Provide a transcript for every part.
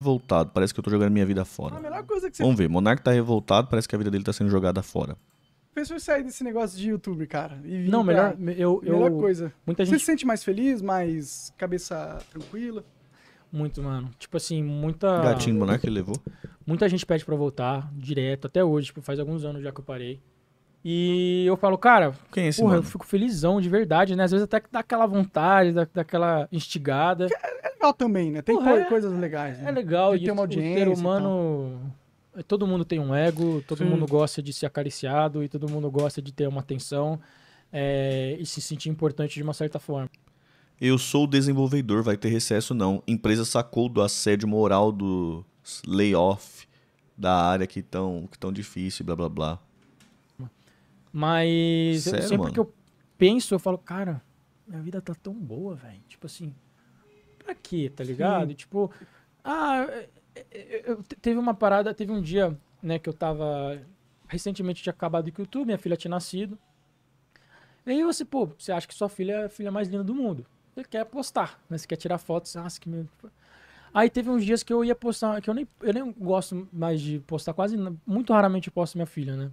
revoltado. Parece que eu tô jogando minha vida fora. A melhor coisa que você Vamos ver, Monark tá revoltado, parece que a vida dele tá sendo jogada fora. Fez em sair desse negócio de YouTube, cara. E Não, melhor. pra- Eu, eu, melhor coisa. Muita Você gente. se sente mais feliz, mais cabeça tranquila? Muito, mano. Tipo assim, muita. Gatinho do Monark ele levou. Muita gente pede pra voltar direto, até hoje. Tipo, faz alguns anos já que eu parei. E eu falo, cara, Quem é esse porra, mano? eu fico felizão de verdade, né? Às vezes até que dá aquela vontade, dá, dá aquela instigada. É, é legal também, né? Tem porra, é. coisas legais. É né? É legal, de e ter uma audiência o ser humano. Todo mundo tem um ego, todo Sim. mundo gosta de ser acariciado e todo mundo gosta de ter uma atenção é, e se sentir importante de uma certa forma. Eu sou desenvolvedor, vai ter recesso não. Empresa sacou do assédio moral do layoff da área que tão, que tão difícil, blá blá blá. Mas Sério, eu, sempre mano? que eu penso, eu falo, cara, minha vida tá tão boa, velho. Tipo assim, pra quê, tá ligado? Sim. Tipo, ah, é, é, é, eu, teve uma parada, teve um dia, né, que eu tava. Recentemente tinha acabado o YouTube, minha filha tinha nascido. E aí você, pô, você acha que sua filha é a filha mais linda do mundo. Você quer postar, né? Você quer tirar fotos, acha ah, que me... Tipo, aí teve uns dias que eu ia postar, que eu nem, eu nem gosto mais de postar quase, muito raramente eu posto minha filha, né?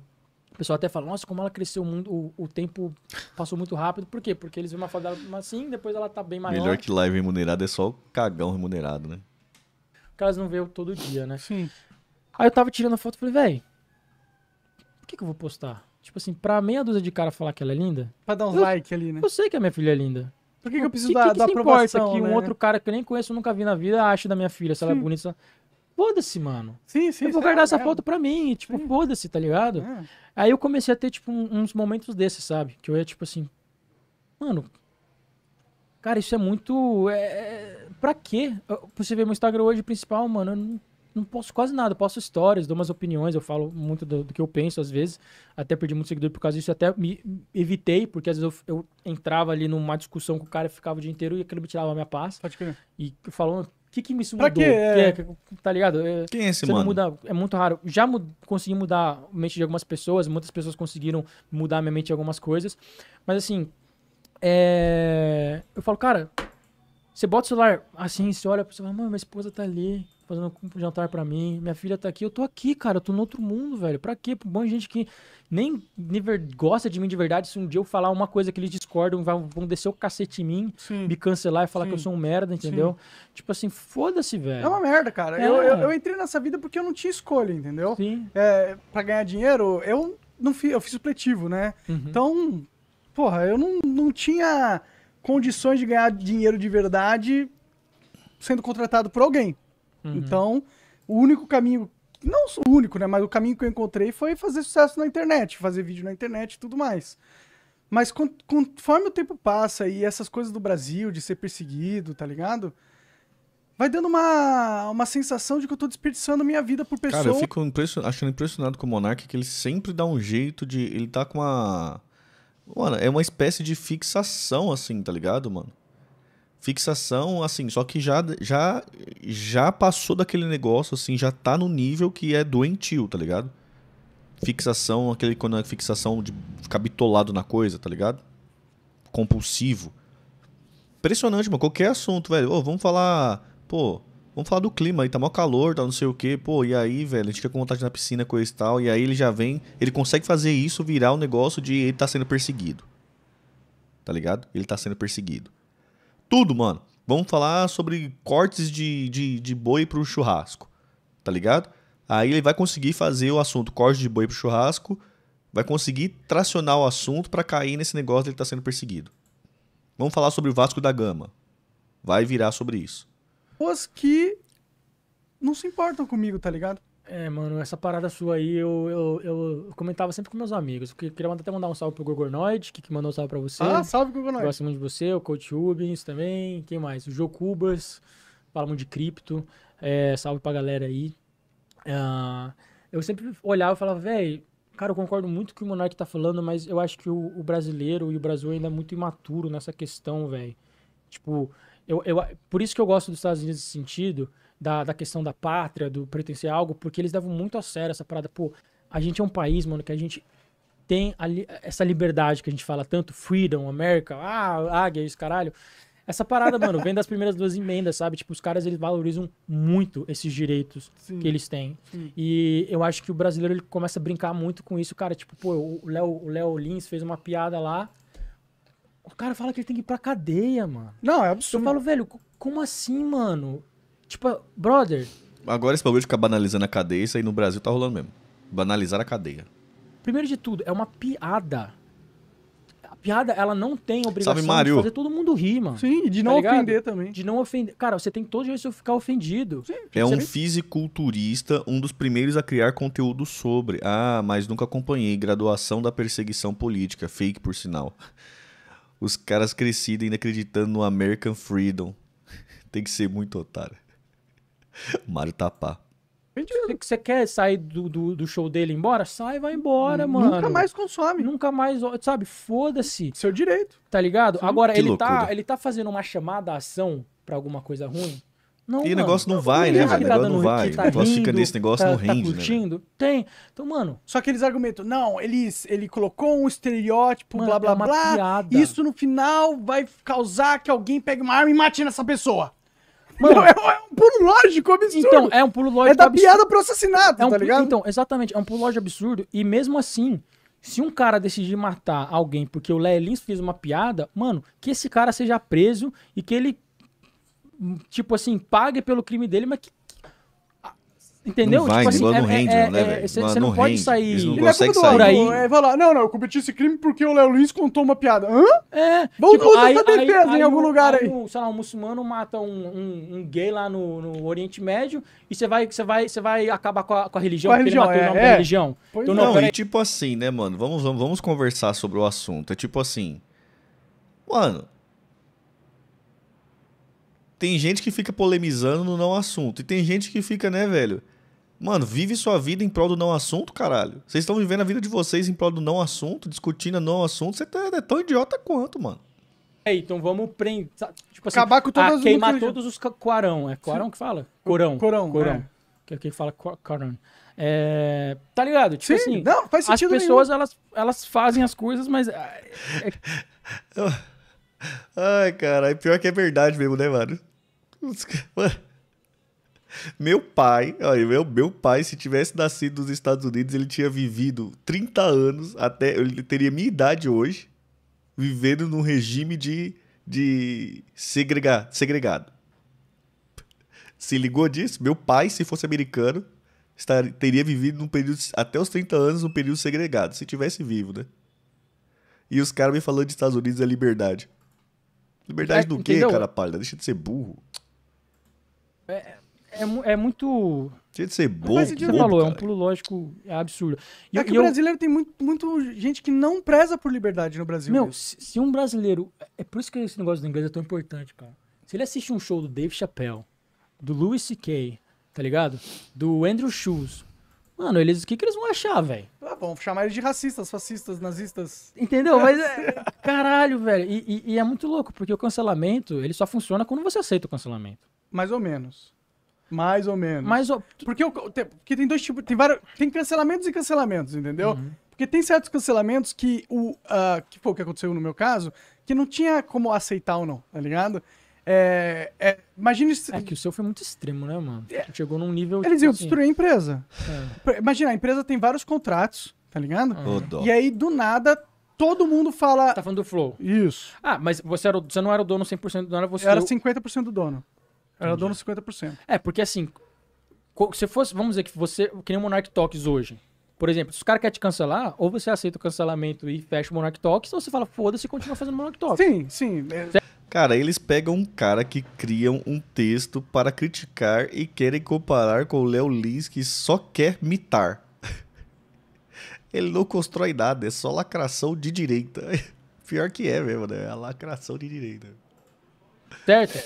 O pessoal até fala, nossa, como ela cresceu muito, o, o tempo passou muito rápido. Por quê? Porque eles vêem uma foto dela assim, depois ela tá bem maior. Melhor que live remunerada é só o cagão remunerado, né? O elas não veem todo dia, né? Sim. Aí eu tava tirando foto e falei, velho, por que, que eu vou postar? Tipo assim, pra meia dúzia de cara falar que ela é linda. Pra dar uns like ali, né? Eu sei que a minha filha é linda. Por que, que eu preciso que, da, que da é aprovação? Importa que né? um outro cara que eu nem conheço, nunca vi na vida, ache da minha filha, se ela é bonita foda-se, mano. Sim, sim. Eu vou é guardar é, essa é. foto pra mim, e, tipo, foda-se, tá ligado? É. Aí eu comecei a ter, tipo, uns momentos desses, sabe? Que eu ia, tipo assim, mano, cara, isso é muito. É... é pra quê? Você vê meu Instagram hoje principal, mano, eu não, não posso, quase nada. Eu posto stories, dou umas opiniões, eu falo muito do, do, que eu penso às vezes. Até perdi muito seguidor por causa disso, até me evitei, porque às vezes eu, eu entrava ali numa discussão com o cara, ficava o dia inteiro e aquilo me tirava a minha paz. Pode crer. E falou que, que isso mudou? Pra quê? É. é. tá ligado? É, Quem é esse mano? Muda, é muito raro. Já consegui mudar a mente de algumas pessoas, muitas pessoas conseguiram mudar a minha mente de algumas coisas. Mas assim, é... eu falo, cara, você bota o celular assim, você olha, você fala, mano, minha esposa tá ali fazendo um jantar para mim, minha filha tá aqui, eu tô aqui, cara, eu tô no outro mundo, velho. Pra quê? Pra um monte de gente que nem, nem gosta de mim de verdade, se um dia eu falar uma coisa que eles discordam, vão descer o cacete em mim, Sim. me cancelar e falar Sim. que eu sou um merda, entendeu? Sim. Tipo assim, foda-se, velho. É uma merda, cara. É. Eu, eu, eu, entrei nessa vida porque eu não tinha escolha, entendeu? Sim. É, pra ganhar dinheiro, eu não fiz, eu fiz supletivo, né? Uhum. Então, porra, eu não, não tinha condições de ganhar dinheiro de verdade sendo contratado por alguém. Uhum. Então, o único caminho, não o único, né? Mas o caminho que eu encontrei foi fazer sucesso na internet, fazer vídeo na internet e tudo mais. Mas conforme o tempo passa e essas coisas do Brasil, de ser perseguido, tá ligado? Vai dando uma, uma sensação de que eu tô desperdiçando minha vida por pessoa Cara, eu fico impression... achando impressionado com o Monark que ele sempre dá um jeito de. Ele tá com uma. Mano, é uma espécie de fixação, assim, tá ligado, mano? fixação, assim, só que já, já, já passou daquele negócio, assim, já tá no nível que é doentio, tá ligado? Fixação, aquele quando é fixação de ficar bitolado na coisa, tá ligado? Compulsivo. Impressionante, mano. Qualquer assunto, velho. Ô, vamos falar. Pô, vamos falar do clima aí, tá mó calor, tá não sei o quê. Pô, e aí, velho, a gente fica com vontade na piscina, coisa e tal. E aí ele já vem. Ele consegue fazer isso virar um negócio de ele tá sendo perseguido. Tá ligado? Ele tá sendo perseguido tudo, mano. Vamos falar sobre cortes de, de, de boi pro churrasco, tá ligado? Aí ele vai conseguir fazer o assunto corte de boi pro churrasco, vai conseguir tracionar o assunto para cair nesse negócio de ele tá sendo perseguido. Vamos falar sobre o Vasco da Gama. Vai virar sobre isso. Pessoas que não se importam comigo, tá ligado? É, mano, essa parada sua aí, eu, eu, eu comentava sempre com meus amigos. Eu queria até mandar um salve pro Gorgonoid, que, que mandou um salve pra você. Ah, salve, Gorgonoid. Gosto muito de você, o Coach Rubens também. Quem mais? O Jocubas, falamos de cripto. É, salve pra galera aí. Uh, eu sempre olhava e falava, velho, cara, eu concordo muito com o que o Monark tá falando, mas eu acho que o, o brasileiro e o Brasil ainda é muito imaturo nessa questão, velho. Tipo, eu, eu, por isso que eu gosto dos Estados Unidos nesse sentido, da, da questão da pátria, do pertencer a é algo, porque eles levam muito a sério essa parada. Pô, a gente é um país, mano, que a gente tem a, essa liberdade que a gente fala tanto, freedom, America, ah, águia, isso, caralho. Essa parada, mano, vem das primeiras duas emendas, sabe? Tipo, os caras, eles valorizam muito esses direitos sim, que eles têm. Sim. E eu acho que o brasileiro, ele começa a brincar muito com isso, cara. Tipo, pô, o Léo Lins fez uma piada lá. O cara fala que ele tem que ir pra cadeia, mano. Não, é absurdo. Eu falo, velho, como assim, mano? Tipo, brother. Agora esse bagulho de ficar banalizando a cadeia, isso aí no Brasil tá rolando mesmo. Banalizar a cadeia. Primeiro de tudo, é uma piada. A piada, ela não tem obrigação Sabe, de fazer todo mundo rir, mano. Sim, de tá não tá ofender também. De não ofender. Cara, você tem todo jeito de ficar ofendido. Sim, é um fisiculturista, um dos primeiros a criar conteúdo sobre. Ah, mas nunca acompanhei. Graduação da perseguição política. Fake, por sinal. Os caras crescidos ainda acreditando no American Freedom. tem que ser muito otário. Mário Tapá. Você quer sair do, do, do, show dele embora? Sai, vai embora, mano. Nunca mais consome. Nunca mais, sabe? Foda-se. Seu direito. Tá ligado? Sim. Agora, ele tá, ele tá fazendo uma chamada à ação pra alguma coisa ruim? Não, e o negócio não vai, né, velho? O tá negócio não vai. Tá o negócio tá fica nesse negócio, tá, não tá rende, tá curtindo. Né? Tem. Então, mano... Só que eles argumentam, não, eles, ele colocou um estereótipo, mano, blá, é blá, é blá. Piada. Isso, no final, vai causar que alguém pegue uma arma e mate nessa pessoa. Mano, não, é, é, um pulo lógico absurdo. Então, é um pulo lógico. É da absurdo. piada pro assassinato, é um, tá ligado? Então, exatamente, é um pulo lógico absurdo. E mesmo assim, se um cara decidir matar alguém porque o Lelins fez uma piada, mano, que esse cara seja preso e que ele, tipo assim, pague pelo crime dele, mas que Entendeu? Não tipo vai, tipo assim, é, no é, é, né, Você é, não, não, pode rende, sair. Eles não conseguem sair. Aí. É, vai lá, não, não, eu cometi esse crime porque o Léo Luiz contou uma piada. Hã? É. Vamos tipo, aí, essa defesa aí, aí, em algum lugar aí. Um, sei lá, um muçulmano mata um, um, um gay lá no, no, Oriente Médio e você vai, você vai, você vai acabar com a, com a religião, com a religião, ele matou é, é. religião. então, é. não, não e tipo assim, né, mano? Vamos, vamos, vamos conversar sobre o assunto. É tipo assim. Mano, tem gente que fica polemizando no não assunto. E tem gente que fica, né, velho? Mano, vive sua vida em prol do não assunto, caralho. Vocês estão vivendo a vida de vocês em prol do não assunto, discutindo não assunto. Você tá, é tão idiota quanto, mano. É, então vamos prender. Tipo assim, Acabar com todas as Queimar todos os quarão. É quarão que fala? Corão. Corão. Corão. É. Que, é que fala corão. É, tá ligado? Tipo Sim, assim, não, faz sentido as pessoas elas, elas fazem as coisas, mas. É, é Ai, cara, pior que é verdade mesmo, né, mano? mano. Meu pai, olha, meu, meu pai, se tivesse nascido nos Estados Unidos, ele tinha vivido 30 anos, até ele teria minha idade hoje, vivendo num regime de, de segrega, segregado. Se ligou disso? Meu pai, se fosse americano, estar, teria vivido num período até os 30 anos num período segregado, se tivesse vivo, né? E os caras me falando de Estados Unidos é liberdade. Liberdade é, do quê, entendeu? cara palha? Deixa de ser burro. É, é, é muito. Tinha de ser bobo. Mas, você falou, é um pulo lógico absurdo. E, é que o brasileiro eu... tem muito, muito gente que não preza por liberdade no Brasil. Meu, se, se, um brasileiro. É, é por isso que esse negócio do inglês é tão importante, cara. Se ele assiste um show do Dave Chappelle, do Louis C.K., tá ligado? Do Andrew Schultz. Mano, eles, o que, que eles vão achar, velho? Ah, vão chamar eles de racistas, fascistas, nazistas. Entendeu? Mas é. caralho, velho. E, e, e é muito louco, porque o cancelamento, ele só funciona quando você aceita o cancelamento. Mais ou menos. Mais ou menos. Mais ou... Porque, porque tem dois tipos. Tem, vários, tem cancelamentos e cancelamentos, entendeu? Uhum. Porque tem certos cancelamentos que o. Uh, que foi o que aconteceu no meu caso, que não tinha como aceitar ou não, tá ligado? É, é, imagina. É que o seu foi muito extremo, né, mano? É, Chegou num nível. Eles tipo, iam destruir assim. a empresa. É. Imagina, a empresa tem vários contratos, tá ligado? Uhum. E aí, do nada, todo mundo fala. Tá falando do Flow. Isso. Ah, mas você, era, você não era o dono 100% do dono, você. Eu era 50% do dono. Era dono 50%. É, porque assim, se fosse, vamos dizer que você, que nem o Monarch Talks hoje. Por exemplo, se o cara quer te cancelar, ou você aceita o cancelamento e fecha o Monarch Talks, ou você fala, foda-se e continua fazendo Monarch Talks. Sim, sim. É... Cara, eles pegam um cara que criam um texto para criticar e querem comparar com o Léo Lins que só quer mitar. Ele não constrói nada, é só lacração de direita. Pior que é mesmo, né? A lacração de direita. Certo? É,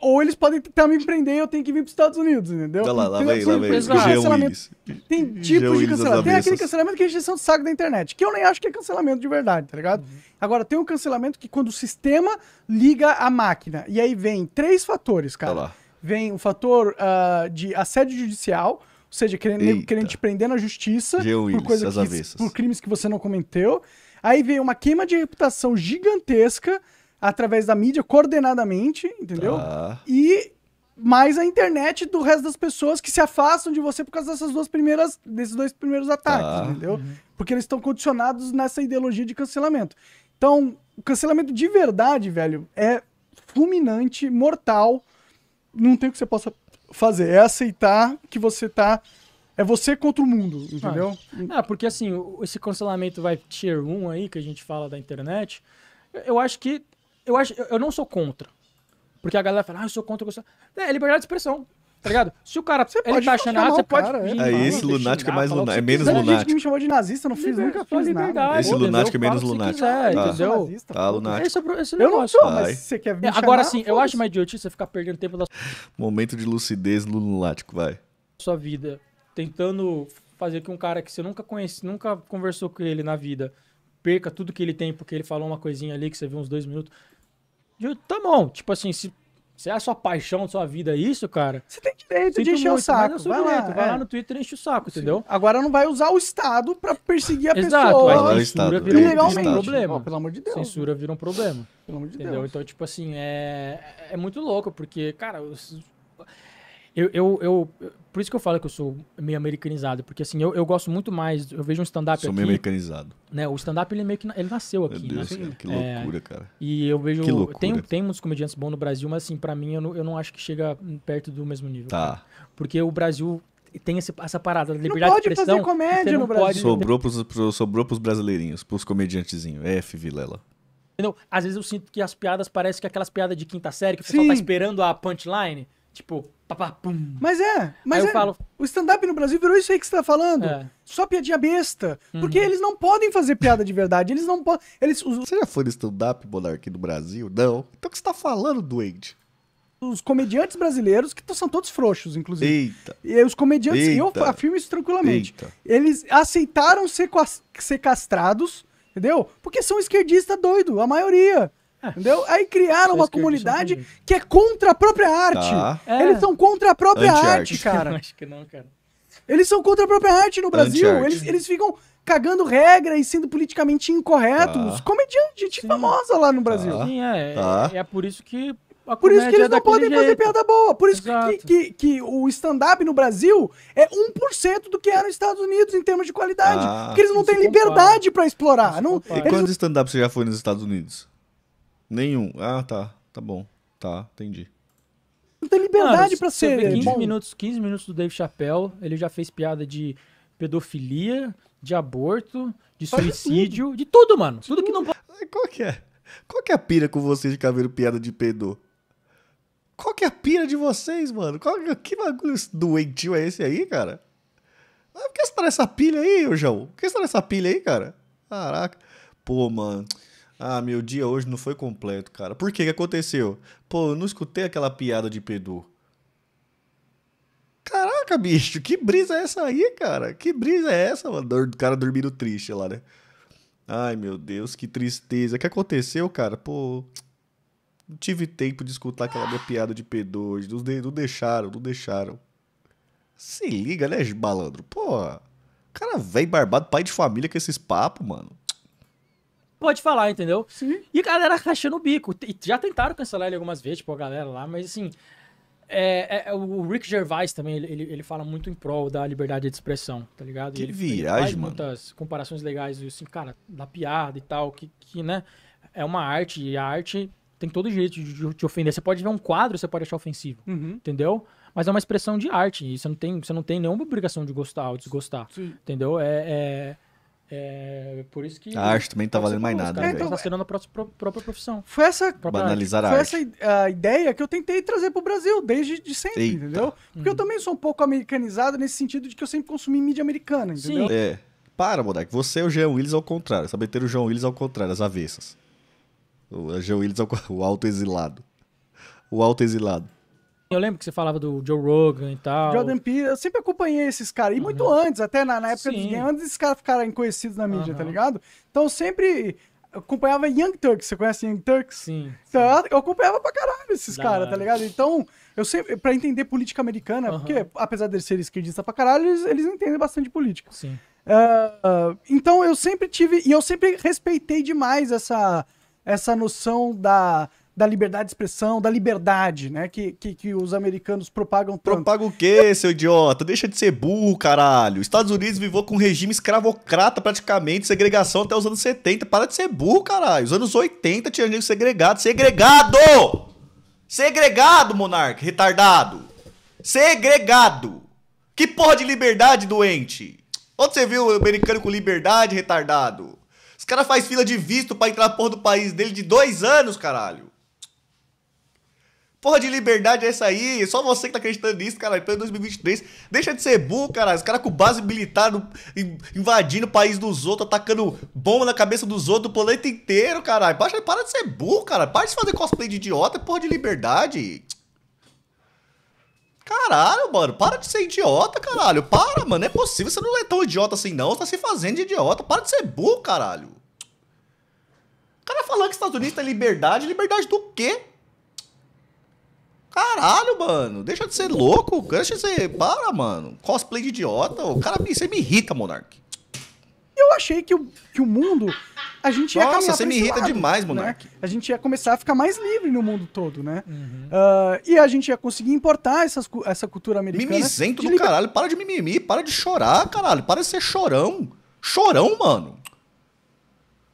ou eles podem tentar me prender e eu tenho que vir para os Estados Unidos, entendeu? Olha lá, lá lá vem. Tem tipos de cancelamento. Tem aquele cancelamento que é injeção de saco da internet, que eu nem acho que é cancelamento de verdade, tá ligado? Uhum. Agora, tem um cancelamento que quando o sistema liga a máquina, e aí vem três fatores, cara. Vem o fator uh, de assédio judicial, ou seja, querendo, querendo te prender na justiça por, coisa que, por crimes que você não cometeu. Aí vem uma queima de reputação gigantesca através da mídia coordenadamente, entendeu? Tá. E mais a internet do resto das pessoas que se afastam de você por causa dessas duas primeiras, desses dois primeiros ataques, tá. entendeu? Uhum. Porque eles estão condicionados nessa ideologia de cancelamento. Então, o cancelamento de verdade, velho, é fulminante, mortal. Não tem o que você possa fazer. É aceitar que você tá. É você contra o mundo, entendeu? Ah, ah porque assim, esse cancelamento vai tier 1 aí, que a gente fala da internet, eu acho que eu acho, eu não sou contra. Porque a galera fala, ah, eu sou contra. Eu É, é liberdade de expressão. Tá ligado? Se o cara você ele tá achando errado, você cara, pode. é, esse lunático é mais é lunático. É menos lunático. Tem gente que me chamou de nazista, não fiz, Liber, nunca fiz liberdade. nada. Esse lunático é menos lunático. Quiser, tá. Entendeu? Tá, lunático. Esse é esse eu não sou, Ai. mas você quer me é, Agora sim, eu acho uma idiotice ficar perdendo tempo da Momento de lucidez lunático, vai. Sua vida. Tentando fazer que um cara que você nunca conhece, nunca conversou com ele na vida, perca tudo que ele tem porque ele falou uma coisinha ali que você viu uns dois minutos. Tá bom. Tipo assim, se, se é a sua paixão, sua vida é isso, cara. Você tem direito de encher muito, é o saco. vai direito. Lá, vai é. no Twitter e enche o saco, Sim. entendeu? Agora não vai usar o Estado pra perseguir a Exato, pessoa. Exato. Censura Estado, virou, é. ilegalmente. um problema. Oh, pelo amor de Deus. Censura virou um problema. Pelo amor de entendeu? Deus. Então, tipo assim, é, é muito louco, porque, cara, os eu, eu, eu, por isso que eu falo que eu sou meio americanizado, porque assim, eu, eu gosto muito mais, eu vejo um stand-up aqui. Sou meio americanizado. Né, o stand-up, ele meio que, ele nasceu aqui, Meu Deus, né? cara, que é, loucura, cara. E eu vejo, que loucura. tem, tem muitos comediantes bons no Brasil, mas assim, para mim, eu não, eu não acho que chega perto do mesmo nível. Tá. Cara. Porque o Brasil tem esse, essa parada da liberdade de expressão. Não pode fazer comédia no Brasil. Sobrou, pros, pro, sobrou pros brasileirinhos, pros comediantezinhos. F, Vilela. Entendeu? Às vezes eu sinto que as piadas parecem que aquelas piadas de quinta série que o pessoal tá Sim. tá esperando a punchline. Tipo, papapum. Mas é, mas é, falo... o stand-up no Brasil virou isso aí que você tá falando. É. Só piadinha besta. Uhum. Porque eles não podem fazer piada de verdade. Eles não podem. Eles... Você já foi no stand-up, aqui no Brasil? Não. Então o que você tá falando, doente? Os comediantes brasileiros, que são todos frouxos, inclusive. Eita. E os comediantes, Eita. eu afirmo isso tranquilamente. Eita. Eles aceitaram ser, ser castrados, entendeu? Porque são esquerdista doido, a maioria. É. Entendeu? Aí criaram uma é comunidade que é contra a própria arte. Tá. É. Eles são contra a própria arte, cara. Acho que não, cara. Eles são contra a própria arte no Brasil. Eles, eles ficam cagando regra e sendo politicamente incorretos. Tá. Comediante, gente Sim. famosa lá no Brasil. Tá. Sim, é, é tá. é. por isso que. por isso que eles é não podem jeito. fazer piada boa. Por isso que, que, que, o stand-up no Brasil é 1% do que era nos Estados Unidos em termos de qualidade. Ah, porque eles não têm liberdade para explorar. Não, e quando não... stand-up você já foi nos Estados Unidos? Nenhum. Ah, tá. Tá bom. Tá, entendi. Não tem liberdade para ser. Você 15 bom. minutos, 15 minutos do Dave Chappelle, ele já fez piada de pedofilia, de aborto, de suicídio, de tudo, mano. Tudo que não pode. Qual que é? Qual que é a pira com vocês de cabelo piada de pedo? Qual que é a pira de vocês, mano? Qual, que bagulho doentio é esse aí, cara? Ah, por que você tá nessa pilha aí, João? Por que você tá nessa pilha aí, cara? Caraca. Pô, mano. Ah, meu dia hoje não foi completo, cara. Por que que aconteceu? Pô, eu não escutei aquela piada de Pedro. Caraca, bicho, que brisa é essa aí, cara? Que brisa é essa, mano? O cara dormindo triste lá, né? Ai, meu Deus, que tristeza. O que aconteceu, cara? Pô, não tive tempo de escutar aquela minha piada de Pedro hoje. Não, não deixaram, não deixaram. Se liga, né, malandro? Pô, cara velho barbado, pai de família com esses papos, mano pode falar, entendeu? Sim. E a galera rachando o bico. Já tentaram cancelar ele algumas vezes, tipo, a galera lá, mas assim. É, é, é o Rick Gervais também, ele, ele fala muito em prol da liberdade de expressão, tá ligado? Que ele, viragem, ele faz mano. muitas comparações legais, assim, cara, da piada e tal, que, que, né, é uma arte, e a arte tem todo jeito de, de, ofender. Você pode ver um quadro, você pode achar ofensivo, uhum. entendeu? Mas é uma expressão de arte, e você não tem, você não tem nenhuma obrigação de gostar ou desgostar, Sim. entendeu? é... é é, por isso que. A arte também não tá valendo mais nada. Cara, né, então, tá nasceram própria, própria profissão. Foi essa. Banalizar a arte. Foi essa a ideia que eu tentei trazer pro Brasil desde de sempre, Eita. entendeu? Porque eu hum. também sou um pouco americanizado nesse sentido de que eu sempre consumi mídia americana, entendeu? Sim. É. Para, moleque. Você é o Jean Willis ao contrário. Sabe ter o João Willis ao contrário, as avessas. O Jean Willis ao o exilado O exilado eu lembro que você falava do Joe Rogan e tal. Jordan Peele, eu sempre acompanhei esses caras. E uhum. muito antes, até na, na época Sim. dos games, antes esses caras ficarem conhecidos na mídia, uhum. tá ligado? Então eu sempre acompanhava Young Turks. Você conhece Young Turks? Sim. Então, Eu acompanhava pra caralho esses caras, tá ligado? Então, eu sempre, pra entender política americana, uhum. porque apesar de eles serem esquerdistas pra caralho, eles, eles entendem bastante política. Sim. Uh, uh, então eu sempre tive, e eu sempre respeitei demais essa, essa noção da da liberdade de expressão, da liberdade, né? Que, que, que os americanos propagam tanto. Propaga o quê, seu idiota? Deixa de ser burro, caralho. Estados Unidos vivou com um regime escravocrata praticamente, segregação até os anos 70. Para de ser burro, caralho. Os anos 80 tinha gente segregado. Segregado! Segregado, monarca, retardado. Segregado. Que porra de liberdade, doente? Onde você viu o americano com liberdade, retardado? Os caras fazem fila de visto para entrar na porra do país dele de dois anos, caralho. Porra de liberdade é essa aí? Só você que tá acreditando nisso, cara. Pelo 2023. Deixa de ser burro, cara. Os caras com base militar no, invadindo o país dos outros, atacando bomba na cabeça dos outros do planeta inteiro, caralho. Para, para de ser burro, cara. Para de fazer cosplay de idiota, é porra de liberdade. Caralho, mano. Para de ser idiota, caralho. Para, mano. É possível. Você não é tão idiota assim, não. Você tá se fazendo de idiota. Para de ser burro, caralho. O cara falando que os Estados Unidos tem liberdade. Liberdade do quê? Caralho, mano. Deixa de ser louco. Deixa de ser. Para, mano. Cosplay de idiota. O cara você me irrita, Monark. Eu achei que o, que o mundo. A gente ia Nossa, você me irrita lado, demais, Monark. Né? A gente ia começar a ficar mais livre no mundo todo, né? Uhum. Uh, e a gente ia conseguir importar essas, essa cultura americana. Mimizento do liber... caralho. Para de mimimi. Para de chorar, caralho. Para de ser chorão. Chorão, mano.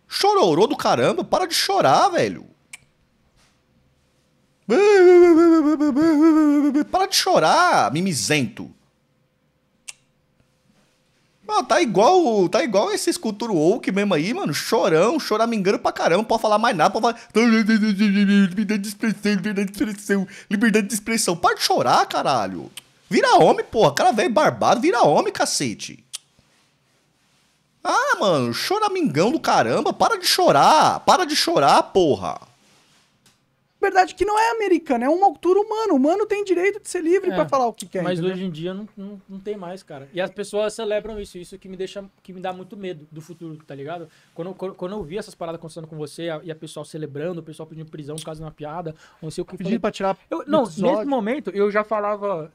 Chororô do caramba. Para de chorar, velho. Para de chorar, mimizento. Mano, tá igual, tá igual esse escultura woke mesmo aí, mano. Chorão, choramingando pra caramba. Não pode falar mais nada, pode falar... Liberdade de expressão, liberdade de expressão, liberdade de expressão. Para de chorar, caralho. Vira homem, porra. Cara velho barbado, vira homem, cacete. Ah, mano, choramingão do caramba. Para de chorar, para de chorar, porra liberdade que não é americana, é uma altura humana. O humano tem direito de ser livre é, para falar o que quer. Mas entendeu? hoje em dia não, não, não, tem mais, cara. E as pessoas celebram isso, isso que me deixa, que me dá muito medo do futuro, tá ligado? Quando, quando, quando eu vi essas paradas acontecendo com você e a pessoal celebrando, o pessoal pedindo prisão por causa de uma piada, não sei o que. Pedindo pra tirar. Eu, não, episódio. nesse momento eu já falava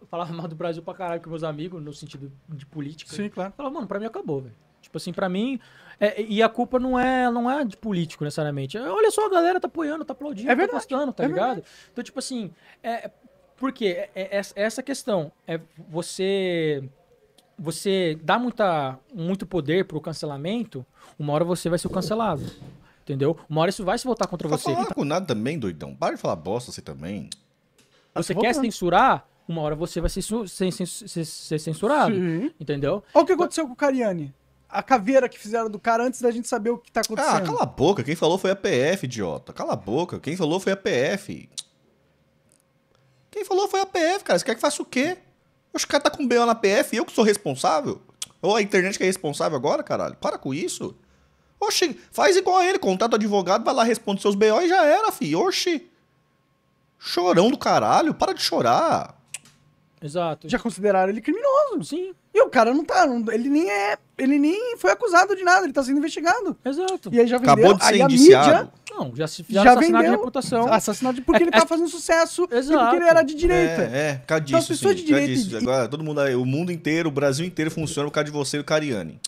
eu falava mal do Brasil pra caralho com meus amigos, no sentido de política. Sim, claro. falava, mano, pra mim acabou, velho. Tipo assim, para mim. É, e a culpa não é, não é de político necessariamente. É, olha só, a galera tá apoiando, tá aplaudindo, é tá verdade, tá gostando, tá é ligado? Verdade. Então, tipo assim, é, porque é, é, é, essa questão é você você dá muita, muito poder pro cancelamento, uma hora você vai ser cancelado. Entendeu? Uma hora isso vai se voltar contra você. Não falar então com nada também, doidão. Para de falar bosta você também. Você tá quer censurar? Uma hora você vai ser, ser, ser, ser censurado. Sim. Entendeu? Olha o que aconteceu com o Cariani a caveira que fizeram do cara antes da gente saber o que tá ah, acontecendo. Ah, cala a boca. Quem falou foi a PF, idiota. Cala a boca. Quem falou foi a PF. Quem falou foi a PF, cara. Você quer que faça o quê? Os caras tá com B.O. na PF e eu que sou responsável? Ou a internet que é responsável agora, caralho? Para com isso. Oxi, faz igual a ele. Contata o advogado, vai lá, responde seus BO e já era, fi. Oxi. Chorão do caralho. Para de chorar. Exato. Já consideraram ele criminoso. Sim. E o cara não tá, não, ele nem é, ele nem foi acusado de nada, ele tá sendo investigado. Exato. E aí já vendeu, Acabou de ser aí indiciado. Mídia, não, já se já, já vendeu, de reputação. Assassinato porque é, ele tá é, fazendo sucesso Exato. e porque ele era de direita. É, é por causa então, disso. Então, sim, de direita disso. E... Agora, todo mundo aí, o mundo inteiro, o Brasil inteiro funciona por causa de você e o Cariani.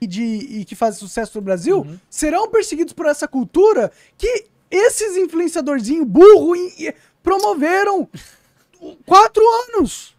E, de, e que faz sucesso no Brasil, uhum. serão perseguidos por essa cultura que esses influenciadorzinhos burro promoveram quatro anos.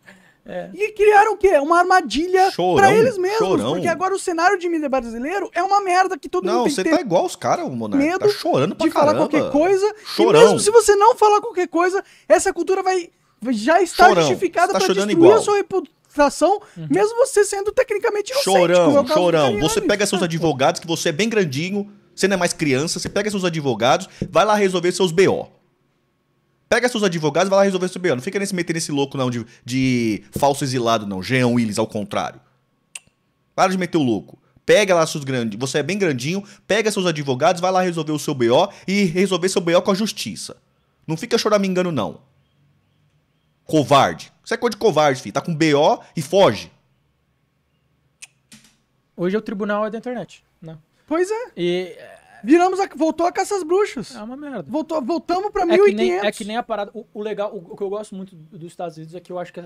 É. E criaram o quê? Uma armadilha para eles mesmos. Chorão. Porque agora o cenário de mídia brasileiro é uma merda que todo não, mundo tem Não, você tá igual os caras, Monarca. Medo tá chorando pra de caramba. falar qualquer coisa. Chorão. E mesmo se você não falar qualquer coisa, essa cultura vai já está chorão. justificada tá para destruir igual. a sua reputação, uhum. mesmo você sendo tecnicamente inocente. Chorão, é chorão. Você pega seus advogados, que você é bem grandinho, você não é mais criança, você pega seus advogados, vai lá resolver seus BO. Pega seus advogados e vai lá resolver esse BO. Não fica nesse meter nesse louco, não, de, de falso exilado, não. Jean Willis, ao contrário. Para de meter o louco. Pega lá seus grandes. Você é bem grandinho, pega seus advogados, vai lá resolver o seu BO e resolver seu BO com a justiça. Não fica choramingando, não. Covarde. Você é coisa de covarde, filho. Tá com BO e foge. Hoje é o tribunal é da internet, né? Pois é. E Viramos a, voltou a caça às bruxas. É uma merda. Voltou, voltamos pra é 1500. Que nem, é que nem a parada. O, o legal, o, o, que eu gosto muito dos Estados Unidos é que eu acho que a,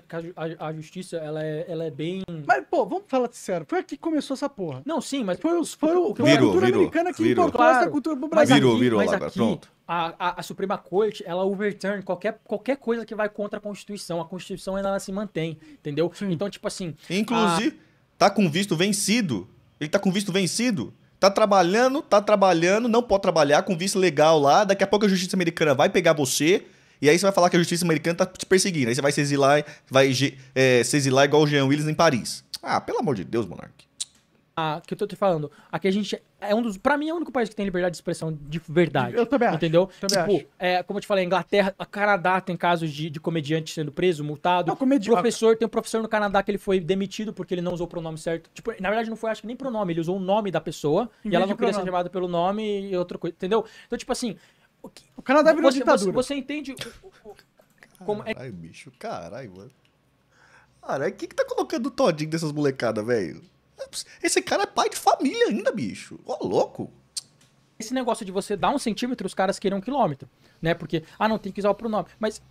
a, a, justiça, ela é, ela é bem. Mas, pô, vamos falar sério. Foi aqui que começou essa porra. Não, sim, mas. Foi, os, foi, o, foi virou, a cultura virou, americana que virou. claro. essa cultura pro Brasil. virou, virou mas lá, aqui, pronto. A, a, a, Suprema Corte, ela overturn qualquer, qualquer coisa que vai contra a Constituição. A Constituição ainda se mantém, entendeu? Sim. Então, tipo assim. Inclusive, a... tá com visto vencido. Ele tá com visto vencido. Tá trabalhando, tá trabalhando, não pode trabalhar com visto legal lá. Daqui a pouco a justiça americana vai pegar você. E aí você vai falar que a justiça americana tá te perseguindo. Aí você vai se exilar, vai é, se exilar igual o Jean Willis em Paris. Ah, pelo amor de Deus, Monark a, que eu tô te falando, aqui a gente é um dos, pra mim é o único país que tem liberdade de expressão de verdade. Eu também acho. Entendeu? Também tipo, acho. É, como eu te falei, a Inglaterra, a Canadá tem casos de, de comediante sendo preso, multado. Não, comedi... Professor, tem um professor no Canadá que ele foi demitido porque ele não usou o pronome certo. Tipo, na verdade não foi, acho que nem pronome, ele usou o nome da pessoa em e ela não queria pronome. ser chamada pelo nome e outra coisa, entendeu? Então, tipo assim... O, que, o Canadá virou você, ditadura. Você, você entende... O, o, como é... Ai, bicho, caralho, mano. Cara, quem que tá colocando o todinho dessas molecadas, velho? É esse cara é pai de família ainda, bicho. Ô, louco. Esse negócio de você dar um centímetro, os caras querem um quilômetro, né? Porque, ah, não, tem que usar o pronome. Mas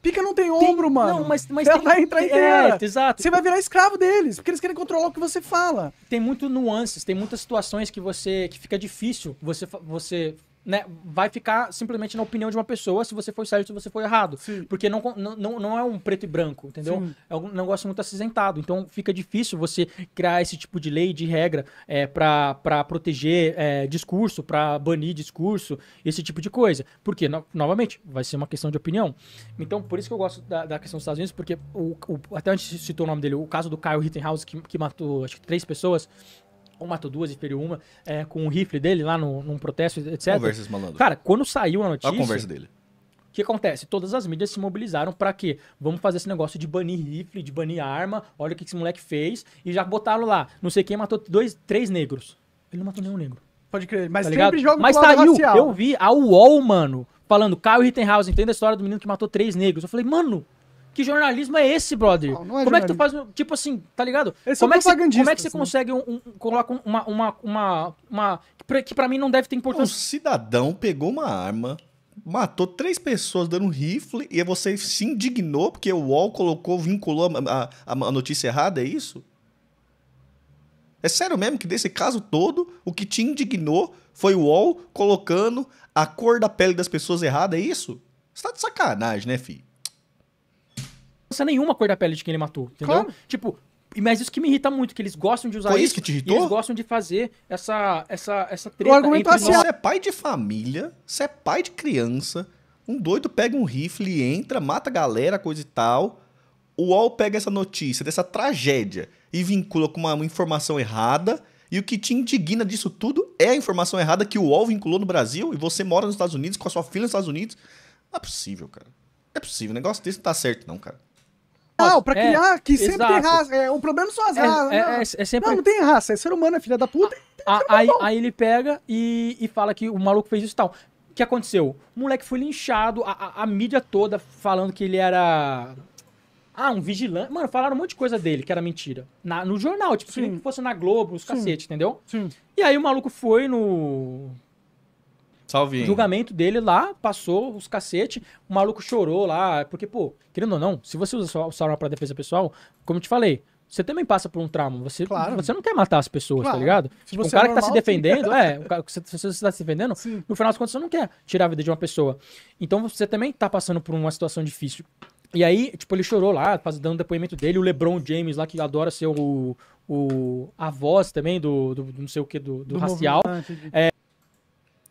Pica não tem ombro, tem, mano. Não, mas, mas Ela tem, vai entrar inteira. É, exato. Você vai virar escravo deles, porque eles querem controlar o que você fala. Tem muito nuances, tem muitas situações que você que fica difícil você você né, vai ficar simplesmente na opinião de uma pessoa se você foi certo se você foi errado. Sim. Porque não, não, não é um preto e branco, entendeu? Sim. É um negócio muito acinzentado. Então fica difícil você criar esse tipo de lei, de regra é, para proteger é, discurso, para banir discurso, esse tipo de coisa. Porque, no, novamente, vai ser uma questão de opinião. Então, por isso que eu gosto da, da questão dos Estados Unidos, porque o, o até a gente citou o nome dele, o caso do Kyle Rittenhouse, que, que matou acho que três pessoas matou duas e feriu uma, é, com o rifle dele lá no, num protesto, etc. Conversas malandro. Cara, quando saiu a notícia. Olha a conversa dele. O que acontece? Todas as mídias se mobilizaram para quê? Vamos fazer esse negócio de banir rifle, de banir arma. Olha o que esse moleque fez. E já botaram lá. Não sei quem matou dois, três negros. Ele não matou nenhum negro. Pode crer. Mas tá sempre joga Mas tá aí Eu vi a UOL, mano, falando Kyle Rittenhouse, entende a história do menino que matou três negros. Eu falei, mano, que jornalismo é esse, brother? Não, não é como jornalismo. é que tu faz. Tipo assim, tá ligado? como, é que você, como é que você né? consegue um, um, coloca uma, uma, uma, uma. Que pra mim não deve ter importância. Um cidadão pegou uma arma, matou três pessoas dando um rifle e você se indignou porque o UOL colocou, vinculou a, a, a notícia errada, é isso? É sério mesmo que desse caso todo, o que te indignou foi o UOL colocando a cor da pele das pessoas errada, é isso? Você tá de sacanagem, né, filho? nenhuma a cor da pele de quem ele matou, entendeu? Claro. Tipo, mas isso que me irrita muito, que eles gostam de usar Foi isso. que te irritou? Eles gostam de fazer essa, essa, essa treta. O argumento entre... É assim, você é pai de família, você é pai de criança, um doido pega um rifle, e entra, mata a galera, coisa e tal. O UOL pega essa notícia dessa tragédia e vincula com uma, informação errada. E o que te indigna disso tudo é a informação errada que o UOL vinculou no Brasil e você mora nos Estados Unidos com a sua filha nos Estados Unidos. Não é possível, cara. é possível. O negócio desse não tá certo, não, cara. Não, pra é, criar, é, que sempre exato. tem raça. É, o problema são as é, raças. É, não. É, é sempre... não, não tem raça, é ser humano, é filha da puta. A, tá aí, aí, ele pega e, e fala que o maluco fez isso e tal. O que aconteceu? O moleque foi linchado, a, a, a mídia toda falando que ele era. Ah, um vigilante. Mano, falaram um monte de coisa dele que era mentira. Na, no jornal, tipo, se fosse na Globo, os cacete, entendeu? Sim. E aí o maluco foi no Salve. Julgamento dele lá, passou os cacete, o maluco chorou lá, porque, pô, querendo ou não, se você usa o sarma para defesa pessoal, como eu te falei, você também passa por um trauma. Você, claro. você não quer matar as pessoas, tá claro. tá ligado? Se tipo, você um cara é que tá se defendendo, é, se você tá se defendendo, sim. no final das contas você não quer tirar a vida de uma pessoa. Então você também tá passando por uma situação difícil. E aí, tipo, ele chorou lá, dando depoimento dele, o LeBron James lá, que adora ser o, o a voz também do, do, do não sei o que, do, do, do racial. É,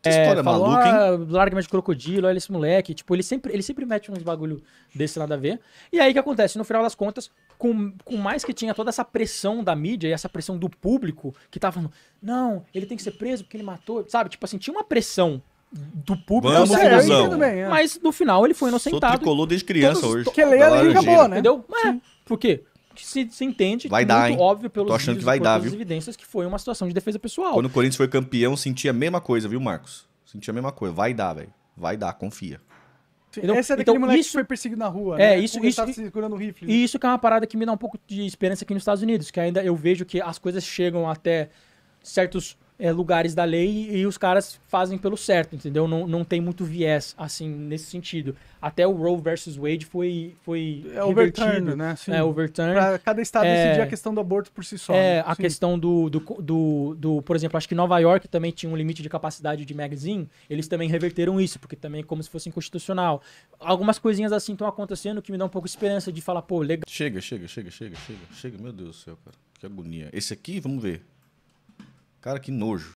é, é, falou, maluco, ah, hein? Ah, larga de crocodilo, olha esse moleque. Tipo, ele sempre, ele sempre mete uns bagulho desse nada a ver. E aí o que acontece? No final das contas, com, com mais que tinha toda essa pressão da mídia e essa pressão do público que tava falando, não, ele tem que ser preso porque ele matou, sabe? Tipo assim, tinha uma pressão do público. Vamos, é, bem, é. Mas no final ele foi inocentado. Sou tricolor desde criança Todos, hoje. Que lei ali acabou, né? Entendeu? Mas, é. por quê? se, se entende vai dar, muito hein? óbvio pelos Tô achando que vai dar, pelas viu? evidências que foi uma situação de defesa pessoal. Quando o Corinthians foi campeão, senti a mesma coisa, viu, Marcos? Senti a mesma coisa. Vai dar, velho. Vai dar, confia. Então, Essa é então, daquele então, moleque isso, que foi perseguido na rua, é, né? Isso, isso, segurando o rifle. Né? E isso que é uma parada que me dá um pouco de esperança aqui nos Estados Unidos, que ainda eu vejo que as coisas chegam até certos é, lugares da lei e, os caras fazem pelo certo, entendeu? Não, não tem muito viés, assim, nesse sentido. Até o Roe versus Wade foi, foi é overturn, né? Sim. É, overturn. Pra cada estado é, decidir a questão do aborto por si só. É, né? a Sim. questão do, do, do, do, por exemplo, acho que Nova York também tinha um limite de capacidade de magazine, eles também reverteram isso, porque também é como se fosse inconstitucional. Algumas coisinhas assim estão acontecendo que me dá um pouco de esperança de falar, pô, legal. Chega, chega, chega, chega, chega, chega, meu Deus do céu, cara. Que agonia. Esse aqui, vamos ver. Cara, que nojo.